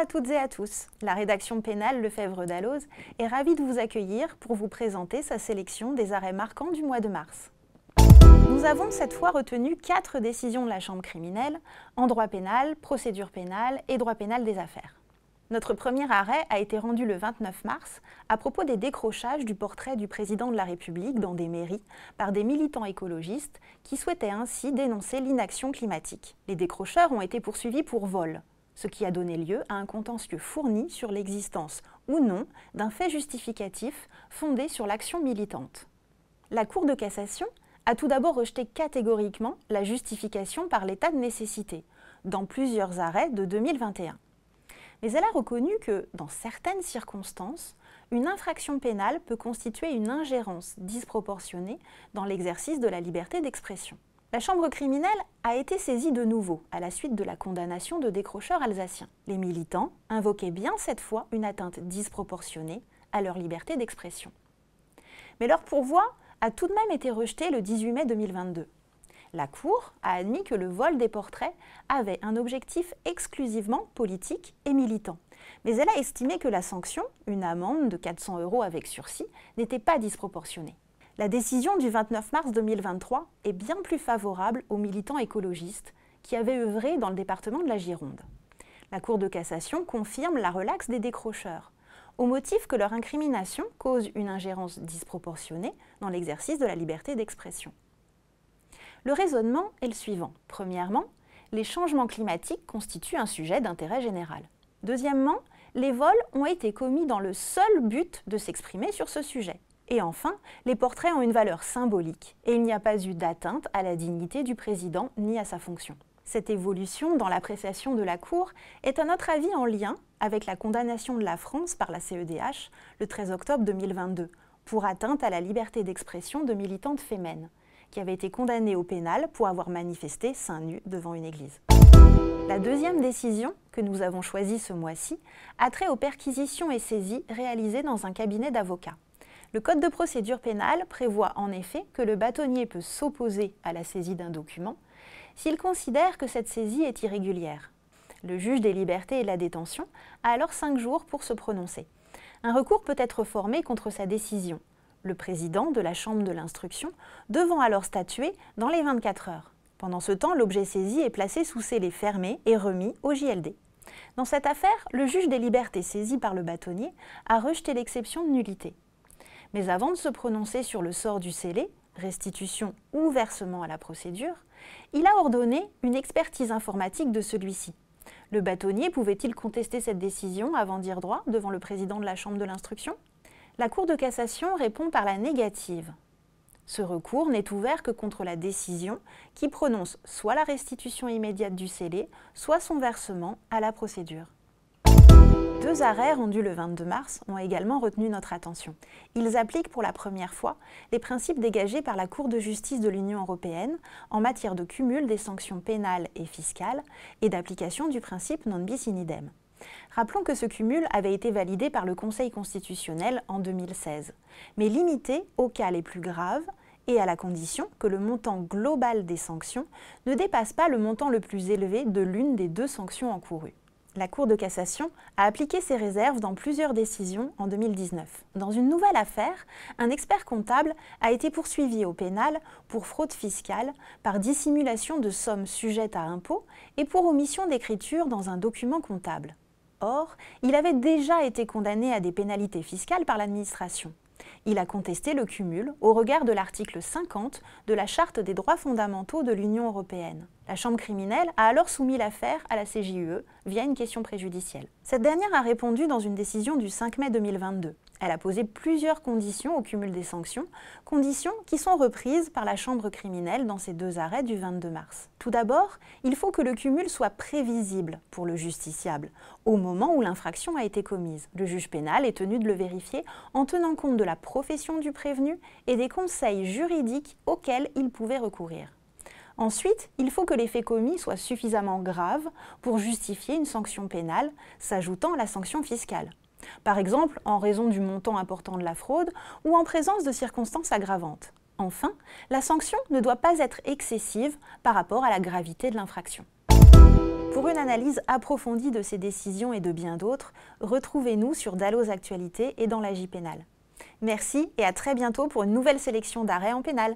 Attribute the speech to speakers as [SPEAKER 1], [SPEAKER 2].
[SPEAKER 1] à toutes et à tous. La rédaction pénale Lefebvre d'Alloz est ravie de vous accueillir pour vous présenter sa sélection des arrêts marquants du mois de mars. Nous avons cette fois retenu quatre décisions de la Chambre criminelle en droit pénal, procédure pénale et droit pénal des affaires. Notre premier arrêt a été rendu le 29 mars à propos des décrochages du portrait du président de la République dans des mairies par des militants écologistes qui souhaitaient ainsi dénoncer l'inaction climatique. Les décrocheurs ont été poursuivis pour vol ce qui a donné lieu à un contentieux fourni sur l'existence ou non d'un fait justificatif fondé sur l'action militante. La Cour de cassation a tout d'abord rejeté catégoriquement la justification par l'état de nécessité, dans plusieurs arrêts de 2021. Mais elle a reconnu que, dans certaines circonstances, une infraction pénale peut constituer une ingérence disproportionnée dans l'exercice de la liberté d'expression. La chambre criminelle a été saisie de nouveau à la suite de la condamnation de décrocheurs alsaciens. Les militants invoquaient bien cette fois une atteinte disproportionnée à leur liberté d'expression. Mais leur pourvoi a tout de même été rejeté le 18 mai 2022. La Cour a admis que le vol des portraits avait un objectif exclusivement politique et militant. Mais elle a estimé que la sanction, une amende de 400 euros avec sursis, n'était pas disproportionnée. La décision du 29 mars 2023 est bien plus favorable aux militants écologistes qui avaient œuvré dans le département de la Gironde. La Cour de cassation confirme la relaxe des décrocheurs, au motif que leur incrimination cause une ingérence disproportionnée dans l'exercice de la liberté d'expression. Le raisonnement est le suivant. Premièrement, les changements climatiques constituent un sujet d'intérêt général. Deuxièmement, les vols ont été commis dans le seul but de s'exprimer sur ce sujet. Et enfin, les portraits ont une valeur symbolique et il n'y a pas eu d'atteinte à la dignité du président ni à sa fonction. Cette évolution dans l'appréciation de la Cour est à notre avis en lien avec la condamnation de la France par la CEDH le 13 octobre 2022 pour atteinte à la liberté d'expression de militantes féminines, qui avaient été condamnées au pénal pour avoir manifesté seins nus devant une église. La deuxième décision que nous avons choisie ce mois-ci a trait aux perquisitions et saisies réalisées dans un cabinet d'avocats. Le Code de procédure pénale prévoit en effet que le bâtonnier peut s'opposer à la saisie d'un document s'il considère que cette saisie est irrégulière. Le juge des libertés et de la détention a alors cinq jours pour se prononcer. Un recours peut être formé contre sa décision, le président de la chambre de l'instruction devant alors statuer dans les 24 heures. Pendant ce temps, l'objet saisi est placé sous scellé fermé et remis au JLD. Dans cette affaire, le juge des libertés saisi par le bâtonnier a rejeté l'exception de nullité. Mais avant de se prononcer sur le sort du scellé, restitution ou versement à la procédure, il a ordonné une expertise informatique de celui-ci. Le bâtonnier pouvait-il contester cette décision avant dire droit devant le président de la Chambre de l'instruction La Cour de cassation répond par la négative. Ce recours n'est ouvert que contre la décision qui prononce soit la restitution immédiate du scellé, soit son versement à la procédure deux arrêts rendus le 22 mars ont également retenu notre attention. Ils appliquent pour la première fois les principes dégagés par la Cour de justice de l'Union européenne en matière de cumul des sanctions pénales et fiscales et d'application du principe non bis in idem. Rappelons que ce cumul avait été validé par le Conseil constitutionnel en 2016, mais limité aux cas les plus graves et à la condition que le montant global des sanctions ne dépasse pas le montant le plus élevé de l'une des deux sanctions encourues la Cour de cassation a appliqué ses réserves dans plusieurs décisions en 2019. Dans une nouvelle affaire, un expert comptable a été poursuivi au pénal pour fraude fiscale par dissimulation de sommes sujettes à impôts et pour omission d'écriture dans un document comptable. Or, il avait déjà été condamné à des pénalités fiscales par l'administration. Il a contesté le cumul au regard de l'article 50 de la Charte des droits fondamentaux de l'Union européenne. La Chambre criminelle a alors soumis l'affaire à la CJUE via une question préjudicielle. Cette dernière a répondu dans une décision du 5 mai 2022. Elle a posé plusieurs conditions au cumul des sanctions, conditions qui sont reprises par la Chambre criminelle dans ses deux arrêts du 22 mars. Tout d'abord, il faut que le cumul soit prévisible pour le justiciable au moment où l'infraction a été commise. Le juge pénal est tenu de le vérifier en tenant compte de la profession du prévenu et des conseils juridiques auxquels il pouvait recourir. Ensuite, il faut que les faits commis soient suffisamment graves pour justifier une sanction pénale, s'ajoutant à la sanction fiscale par exemple en raison du montant important de la fraude ou en présence de circonstances aggravantes. Enfin, la sanction ne doit pas être excessive par rapport à la gravité de l'infraction. Pour une analyse approfondie de ces décisions et de bien d'autres, retrouvez-nous sur Dalloz Actualité et dans la J pénale. Merci et à très bientôt pour une nouvelle sélection d'arrêts en pénal.